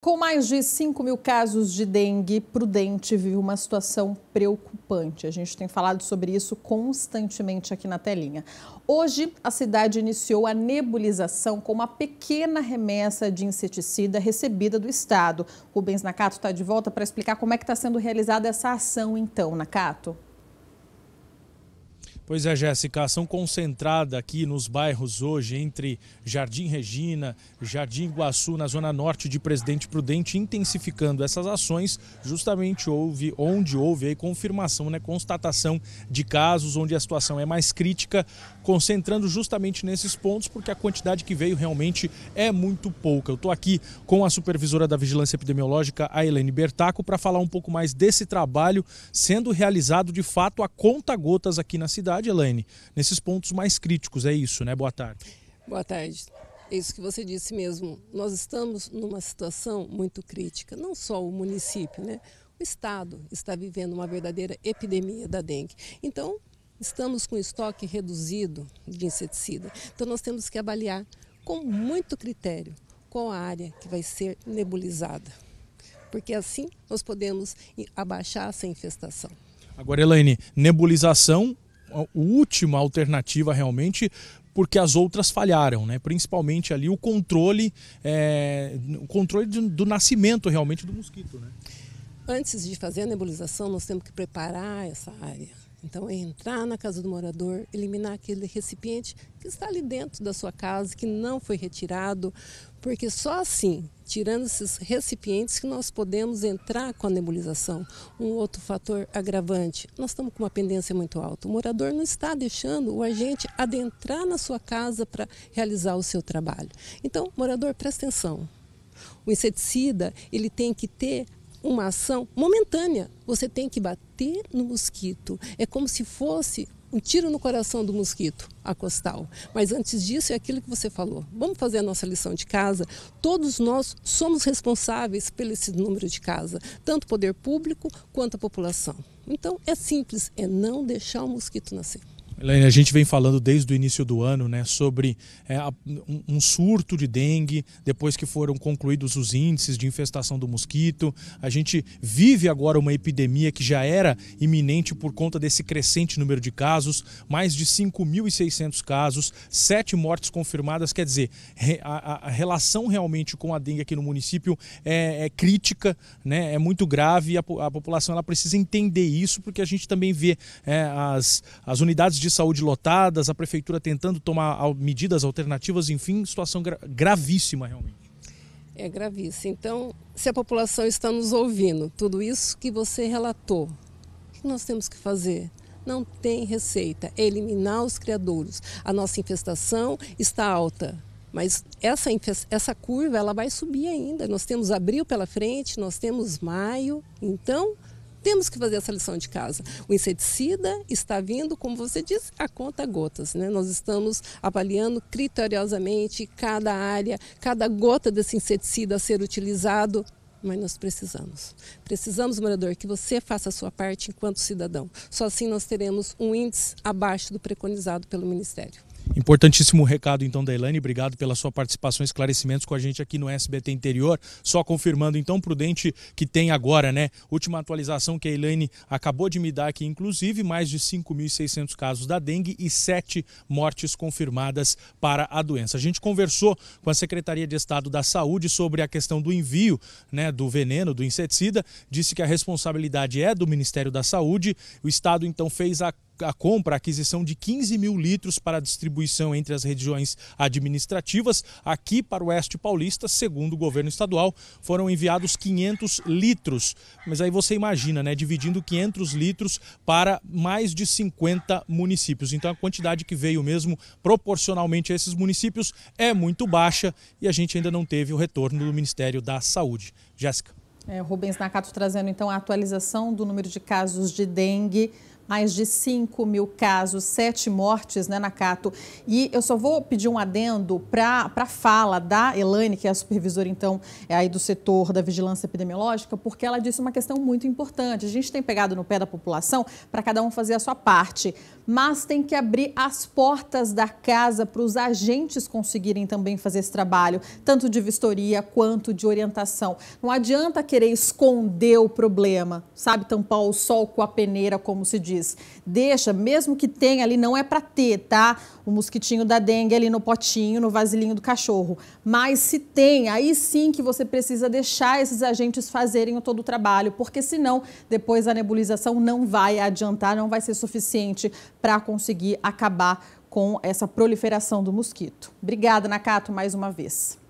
Com mais de 5 mil casos de dengue, Prudente vive uma situação preocupante. A gente tem falado sobre isso constantemente aqui na telinha. Hoje, a cidade iniciou a nebulização com uma pequena remessa de inseticida recebida do Estado. Rubens Nakato está de volta para explicar como é que está sendo realizada essa ação, então, Nakato. Pois é, Jéssica, ação concentrada aqui nos bairros hoje, entre Jardim Regina, Jardim Iguaçu, na zona norte de Presidente Prudente, intensificando essas ações, justamente houve, onde houve aí confirmação, né, constatação de casos onde a situação é mais crítica, concentrando justamente nesses pontos, porque a quantidade que veio realmente é muito pouca. Eu estou aqui com a supervisora da Vigilância Epidemiológica, a Helene Bertaco, para falar um pouco mais desse trabalho sendo realizado de fato a conta-gotas aqui na cidade cidade, Elaine, nesses pontos mais críticos. É isso, né? Boa tarde. Boa tarde. É isso que você disse mesmo. Nós estamos numa situação muito crítica, não só o município, né? O estado está vivendo uma verdadeira epidemia da dengue. Então, estamos com estoque reduzido de inseticida. Então, nós temos que avaliar com muito critério qual a área que vai ser nebulizada, porque assim nós podemos abaixar essa infestação. Agora, Elaine, nebulização a última alternativa realmente porque as outras falharam, né? Principalmente ali o controle, é, o controle do, do, nascimento realmente do mosquito, né? Antes de fazer a nebulização, nós temos que preparar essa área. Então, é entrar na casa do morador, eliminar aquele recipiente que está ali dentro da sua casa, que não foi retirado, porque só assim, tirando esses recipientes, que nós podemos entrar com a nebulização. Um outro fator agravante, nós estamos com uma pendência muito alta. O morador não está deixando o agente adentrar na sua casa para realizar o seu trabalho. Então, morador, presta atenção. O inseticida, ele tem que ter uma ação momentânea. Você tem que bater no mosquito. É como se fosse um tiro no coração do mosquito, a costal. Mas antes disso, é aquilo que você falou. Vamos fazer a nossa lição de casa? Todos nós somos responsáveis pelo esse número de casa, tanto o poder público quanto a população. Então, é simples, é não deixar o mosquito nascer a gente vem falando desde o início do ano né, sobre é, um surto de dengue, depois que foram concluídos os índices de infestação do mosquito. A gente vive agora uma epidemia que já era iminente por conta desse crescente número de casos mais de 5.600 casos, sete mortes confirmadas. Quer dizer, a, a, relação realmente com a dengue aqui no município é, é crítica, né, é muito grave e a, a, população ela precisa entender isso, porque a gente também vê é, as, as unidades de de saúde lotadas, a prefeitura tentando tomar medidas alternativas, enfim, situação gra gravíssima realmente. É gravíssimo. Então, se a população está nos ouvindo, tudo isso que você relatou, o que nós temos que fazer? Não tem receita. É eliminar os criadouros. A nossa infestação está alta. Mas essa, essa curva ela vai subir ainda. Nós temos abril pela frente, nós temos maio. Então, temos que fazer essa lição de casa. O inseticida está vindo, como você disse, a conta gotas. Né? Nós estamos avaliando criteriosamente cada área, cada gota desse inseticida a ser utilizado mas nós precisamos. Precisamos, morador, que você faça a sua parte enquanto cidadão. Só assim nós teremos um índice abaixo do preconizado pelo Ministério. Importantíssimo recado então da Elaine, obrigado pela sua participação, esclarecimentos com a gente aqui no SBT Interior. Só confirmando então, Prudente, que tem agora, né? Última atualização que a Elaine acabou de me dar aqui, inclusive, mais de 5.600 casos da dengue e 7 mortes confirmadas para a doença. A gente conversou com a Secretaria de Estado da Saúde sobre a questão do envio né, do veneno, do inseticida, disse que a responsabilidade é do Ministério da Saúde. O Estado então fez a, a compra, a aquisição de 15 mil litros para distribuir distribuição entre as regiões administrativas, aqui para o Oeste Paulista, segundo o governo estadual, foram enviados 500 litros. Mas aí você imagina, né? Dividindo 500 litros para mais de 50 municípios. Então a quantidade que veio mesmo proporcionalmente a esses municípios é muito baixa e a gente ainda não teve o retorno do Ministério da Saúde. Jéssica. É, Rubens Nakato trazendo então a atualização do número de casos de dengue mais de 5 mil casos, 7 mortes, né, Cato E eu só vou pedir um adendo para a fala da Elaine, que é a supervisora, então, é aí do setor da vigilância epidemiológica, porque ela disse uma questão muito importante. A gente tem pegado no pé da população para cada um fazer a sua parte, mas tem que abrir as portas da casa para os agentes conseguirem também fazer esse trabalho, tanto de vistoria quanto de orientação. Não adianta querer esconder o problema, sabe? Tampar o sol com a peneira, como se diz deixa, mesmo que tenha ali, não é para ter, tá? O mosquitinho da dengue ali no potinho, no vasilhinho do cachorro. Mas se tem, aí sim que você precisa deixar esses agentes fazerem todo o trabalho, porque senão depois a nebulização não vai adiantar, não vai ser suficiente para conseguir acabar com essa proliferação do mosquito. Obrigada, Nakato, mais uma vez.